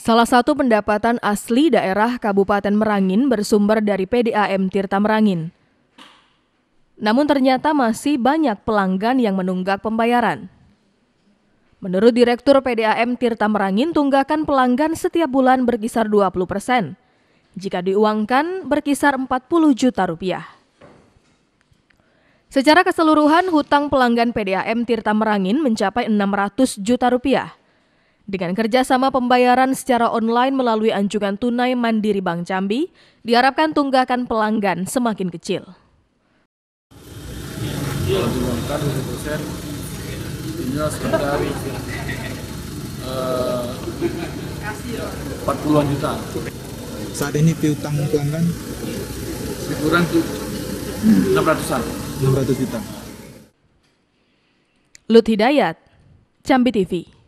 Salah satu pendapatan asli daerah Kabupaten Merangin bersumber dari PDAM Tirta Merangin. Namun ternyata masih banyak pelanggan yang menunggak pembayaran. Menurut Direktur PDAM Tirta Merangin, tunggakan pelanggan setiap bulan berkisar 20 persen. Jika diuangkan, berkisar 40 juta rupiah. Secara keseluruhan, hutang pelanggan PDAM Tirta Merangin mencapai 600 juta rupiah. Dengan kerjasama pembayaran secara online melalui anjungan tunai mandiri Bank Jambi, diharapkan tunggakan pelanggan semakin kecil. Tinggal sekitar 40-an juta. Saat ini piutang pelanggan? Sekurang 600-an. 600 juta. Lut Hidayat, Jambi TV.